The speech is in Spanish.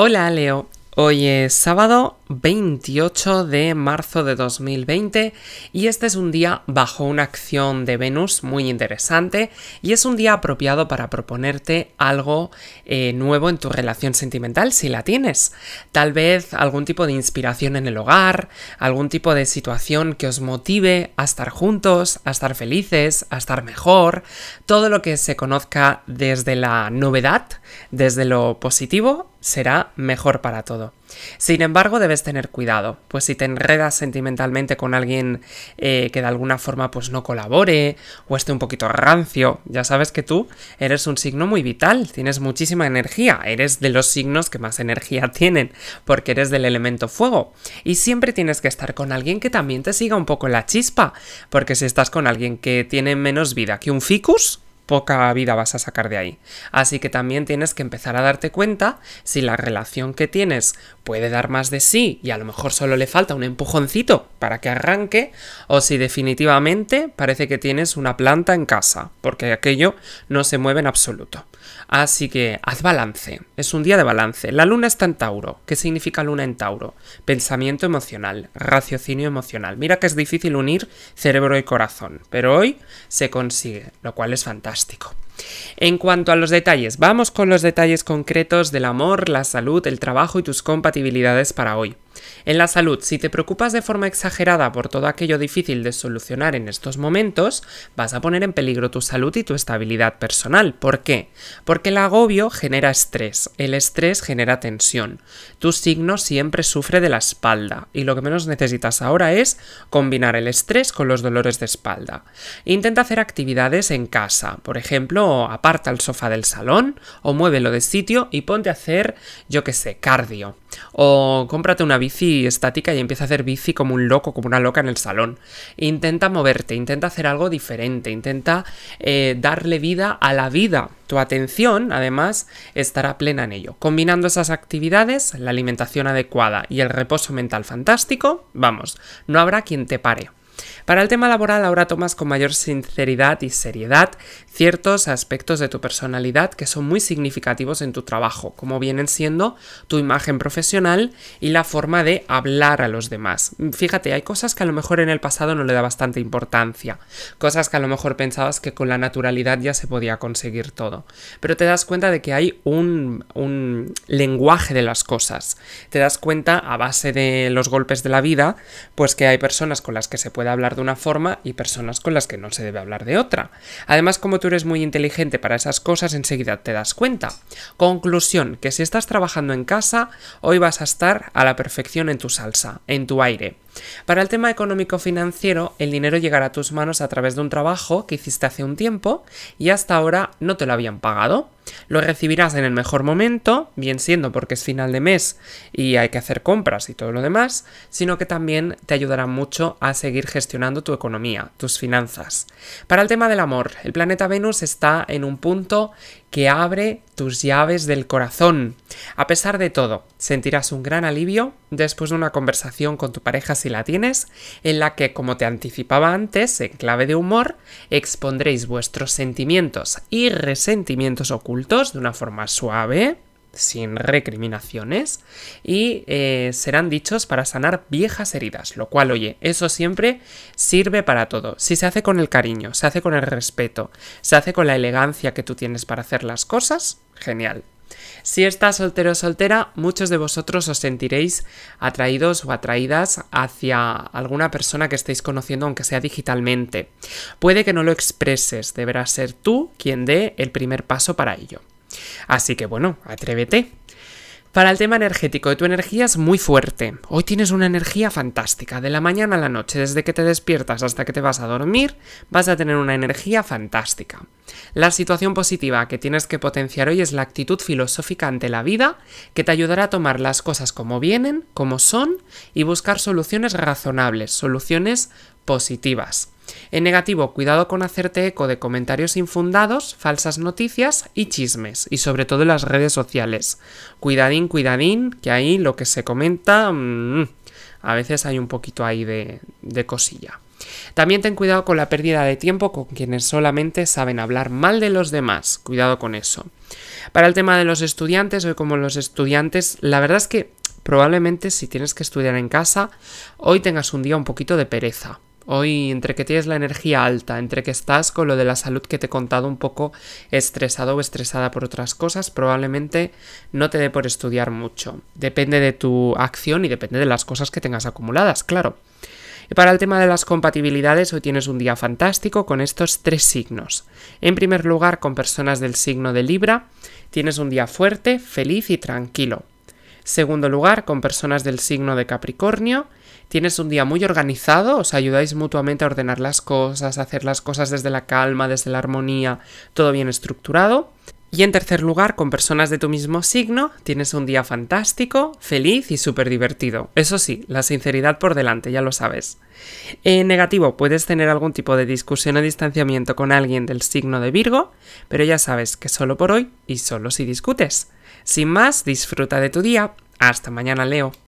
Hola Leo, hoy es sábado 28 de marzo de 2020 y este es un día bajo una acción de Venus muy interesante y es un día apropiado para proponerte algo eh, nuevo en tu relación sentimental si la tienes. Tal vez algún tipo de inspiración en el hogar, algún tipo de situación que os motive a estar juntos, a estar felices, a estar mejor, todo lo que se conozca desde la novedad, desde lo positivo, será mejor para todo. Sin embargo, debes tener cuidado, pues si te enredas sentimentalmente con alguien eh, que de alguna forma pues no colabore o esté un poquito rancio, ya sabes que tú eres un signo muy vital, tienes muchísima energía, eres de los signos que más energía tienen, porque eres del elemento fuego, y siempre tienes que estar con alguien que también te siga un poco la chispa, porque si estás con alguien que tiene menos vida que un ficus, poca vida vas a sacar de ahí. Así que también tienes que empezar a darte cuenta si la relación que tienes puede dar más de sí y a lo mejor solo le falta un empujoncito para que arranque o si definitivamente parece que tienes una planta en casa, porque aquello no se mueve en absoluto. Así que haz balance. Es un día de balance. La luna está en Tauro. ¿Qué significa luna en Tauro? Pensamiento emocional, raciocinio emocional. Mira que es difícil unir cerebro y corazón, pero hoy se consigue, lo cual es fantástico. En cuanto a los detalles, vamos con los detalles concretos del amor, la salud, el trabajo y tus compatibilidades para hoy. En la salud, si te preocupas de forma exagerada por todo aquello difícil de solucionar en estos momentos, vas a poner en peligro tu salud y tu estabilidad personal. ¿Por qué? Porque el agobio genera estrés, el estrés genera tensión. Tu signo siempre sufre de la espalda y lo que menos necesitas ahora es combinar el estrés con los dolores de espalda. Intenta hacer actividades en casa, por ejemplo, aparta el sofá del salón o muévelo de sitio y ponte a hacer, yo que sé, cardio. O cómprate una bici estática y empieza a hacer bici como un loco, como una loca en el salón. Intenta moverte, intenta hacer algo diferente, intenta eh, darle vida a la vida. Tu atención, además, estará plena en ello. Combinando esas actividades, la alimentación adecuada y el reposo mental fantástico, vamos, no habrá quien te pare. Para el tema laboral ahora tomas con mayor sinceridad y seriedad ciertos aspectos de tu personalidad que son muy significativos en tu trabajo, como vienen siendo tu imagen profesional y la forma de hablar a los demás. Fíjate, hay cosas que a lo mejor en el pasado no le da bastante importancia, cosas que a lo mejor pensabas que con la naturalidad ya se podía conseguir todo, pero te das cuenta de que hay un, un lenguaje de las cosas, te das cuenta a base de los golpes de la vida, pues que hay personas con las que se puede hablar de una forma y personas con las que no se debe hablar de otra. Además, como tú eres muy inteligente para esas cosas, enseguida te das cuenta. Conclusión, que si estás trabajando en casa, hoy vas a estar a la perfección en tu salsa, en tu aire. Para el tema económico-financiero, el dinero llegará a tus manos a través de un trabajo que hiciste hace un tiempo y hasta ahora no te lo habían pagado. Lo recibirás en el mejor momento, bien siendo porque es final de mes y hay que hacer compras y todo lo demás, sino que también te ayudará mucho a seguir gestionando tu economía, tus finanzas. Para el tema del amor, el planeta Venus está en un punto que abre tus llaves del corazón. A pesar de todo, sentirás un gran alivio después de una conversación con tu pareja si la tienes, en la que, como te anticipaba antes, en clave de humor, expondréis vuestros sentimientos y resentimientos ocultos de una forma suave, sin recriminaciones y eh, serán dichos para sanar viejas heridas, lo cual, oye, eso siempre sirve para todo. Si se hace con el cariño, se hace con el respeto, se hace con la elegancia que tú tienes para hacer las cosas, genial. Si estás soltero o soltera, muchos de vosotros os sentiréis atraídos o atraídas hacia alguna persona que estéis conociendo, aunque sea digitalmente. Puede que no lo expreses, deberás ser tú quien dé el primer paso para ello. Así que bueno, atrévete. Para el tema energético, tu energía es muy fuerte. Hoy tienes una energía fantástica. De la mañana a la noche, desde que te despiertas hasta que te vas a dormir, vas a tener una energía fantástica. La situación positiva que tienes que potenciar hoy es la actitud filosófica ante la vida, que te ayudará a tomar las cosas como vienen, como son, y buscar soluciones razonables, soluciones positivas. En negativo, cuidado con hacerte eco de comentarios infundados, falsas noticias y chismes, y sobre todo en las redes sociales. Cuidadín, cuidadín, que ahí lo que se comenta... Mm, a veces hay un poquito ahí de, de cosilla. También ten cuidado con la pérdida de tiempo con quienes solamente saben hablar mal de los demás. Cuidado con eso. Para el tema de los estudiantes, hoy como los estudiantes, la verdad es que probablemente si tienes que estudiar en casa, hoy tengas un día un poquito de pereza. Hoy, entre que tienes la energía alta, entre que estás con lo de la salud que te he contado un poco estresado o estresada por otras cosas, probablemente no te dé por estudiar mucho. Depende de tu acción y depende de las cosas que tengas acumuladas, claro. Y para el tema de las compatibilidades, hoy tienes un día fantástico con estos tres signos. En primer lugar, con personas del signo de Libra, tienes un día fuerte, feliz y tranquilo. Segundo lugar, con personas del signo de Capricornio, Tienes un día muy organizado, os ayudáis mutuamente a ordenar las cosas, a hacer las cosas desde la calma, desde la armonía, todo bien estructurado. Y en tercer lugar, con personas de tu mismo signo, tienes un día fantástico, feliz y súper divertido. Eso sí, la sinceridad por delante, ya lo sabes. En negativo, puedes tener algún tipo de discusión o distanciamiento con alguien del signo de Virgo, pero ya sabes que solo por hoy y solo si discutes. Sin más, disfruta de tu día. Hasta mañana, Leo.